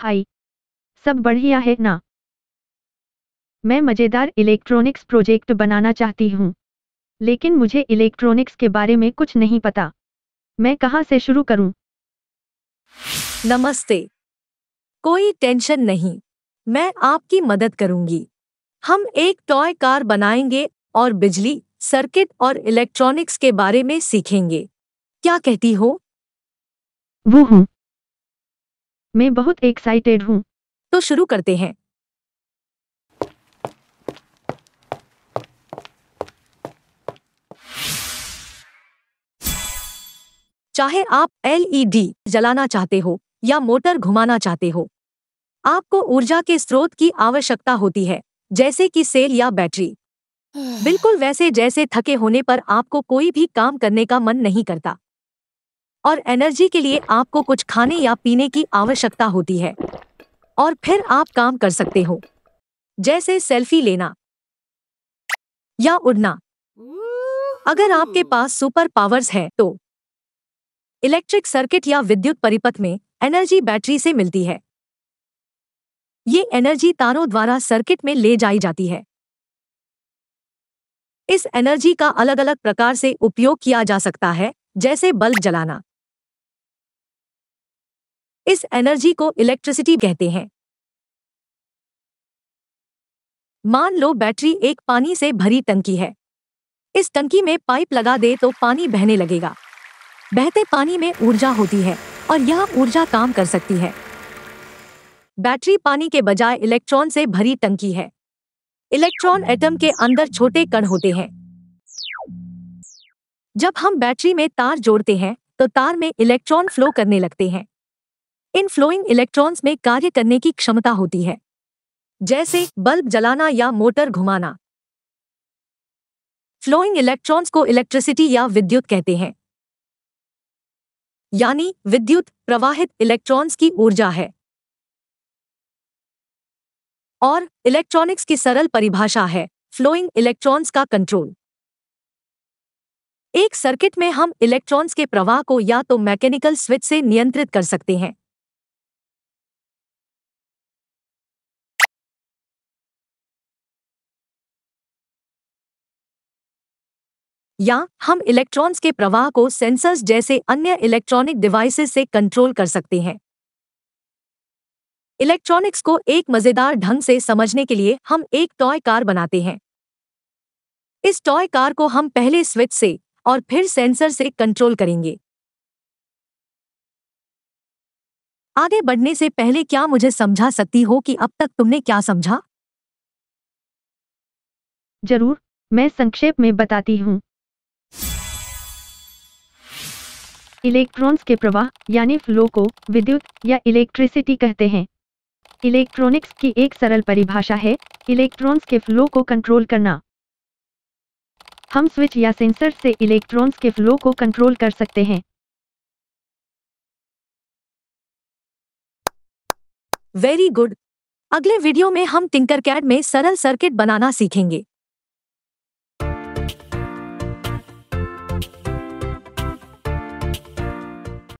हाय सब बढ़िया है ना मैं मज़ेदार इलेक्ट्रॉनिक्स प्रोजेक्ट बनाना चाहती हूँ लेकिन मुझे इलेक्ट्रॉनिक्स के बारे में कुछ नहीं पता मैं कहाँ से शुरू करूँ नमस्ते कोई टेंशन नहीं मैं आपकी मदद करूंगी हम एक टॉय कार बनाएंगे और बिजली सर्किट और इलेक्ट्रॉनिक्स के बारे में सीखेंगे क्या कहती हो वो हूँ मैं बहुत एक्साइटेड हूँ तो शुरू करते हैं चाहे आप एलईडी e जलाना चाहते हो या मोटर घुमाना चाहते हो आपको ऊर्जा के स्रोत की आवश्यकता होती है जैसे कि सेल या बैटरी बिल्कुल वैसे जैसे थके होने पर आपको कोई भी काम करने का मन नहीं करता और एनर्जी के लिए आपको कुछ खाने या पीने की आवश्यकता होती है और फिर आप काम कर सकते हो जैसे सेल्फी लेना या उड़ना अगर आपके पास सुपर पावर्स है तो इलेक्ट्रिक सर्किट या विद्युत परिपथ में एनर्जी बैटरी से मिलती है ये एनर्जी तारों द्वारा सर्किट में ले जाई जाती है इस एनर्जी का अलग अलग प्रकार से उपयोग किया जा सकता है जैसे बल्ब जलाना इस एनर्जी को इलेक्ट्रिसिटी कहते हैं मान लो बैटरी एक पानी से भरी टंकी है इस टंकी में पाइप लगा दे तो पानी बहने लगेगा बहते पानी में ऊर्जा होती है और यह ऊर्जा काम कर सकती है बैटरी पानी के बजाय इलेक्ट्रॉन से भरी टंकी है इलेक्ट्रॉन एटम के अंदर छोटे कण होते हैं जब हम बैटरी में तार जोड़ते हैं तो तार में इलेक्ट्रॉन फ्लो करने लगते हैं इन फ्लोइंग इलेक्ट्रॉन्स में कार्य करने की क्षमता होती है जैसे बल्ब जलाना या मोटर घुमाना फ्लोइंग इलेक्ट्रॉन्स को इलेक्ट्रिसिटी या विद्युत कहते हैं यानी विद्युत प्रवाहित इलेक्ट्रॉन्स की ऊर्जा है और इलेक्ट्रॉनिक्स की सरल परिभाषा है फ्लोइंग इलेक्ट्रॉन्स का कंट्रोल एक सर्किट में हम इलेक्ट्रॉन्स के प्रवाह को या तो मैकेनिकल स्विच से नियंत्रित कर सकते हैं या हम इलेक्ट्रॉन्स के प्रवाह को सेंसर्स जैसे अन्य इलेक्ट्रॉनिक डिवाइसेस से कंट्रोल कर सकते हैं इलेक्ट्रॉनिक्स को एक मजेदार ढंग से समझने के लिए हम एक टॉय कार बनाते हैं इस टॉय कार को हम पहले स्विच से और फिर सेंसर से कंट्रोल करेंगे आगे बढ़ने से पहले क्या मुझे समझा सकती हो कि अब तक तुमने क्या समझा जरूर मैं संक्षेप में बताती हूँ इलेक्ट्रॉन्स के प्रवाह यानी फ्लो को विद्युत या इलेक्ट्रिसिटी कहते हैं इलेक्ट्रॉनिक्स की एक सरल परिभाषा है इलेक्ट्रॉन्स के फ्लो को कंट्रोल करना हम स्विच या सेंसर से इलेक्ट्रॉन्स के फ्लो को कंट्रोल कर सकते हैं वेरी गुड अगले वीडियो में हम टिंकर कैड में सरल सर्किट बनाना सीखेंगे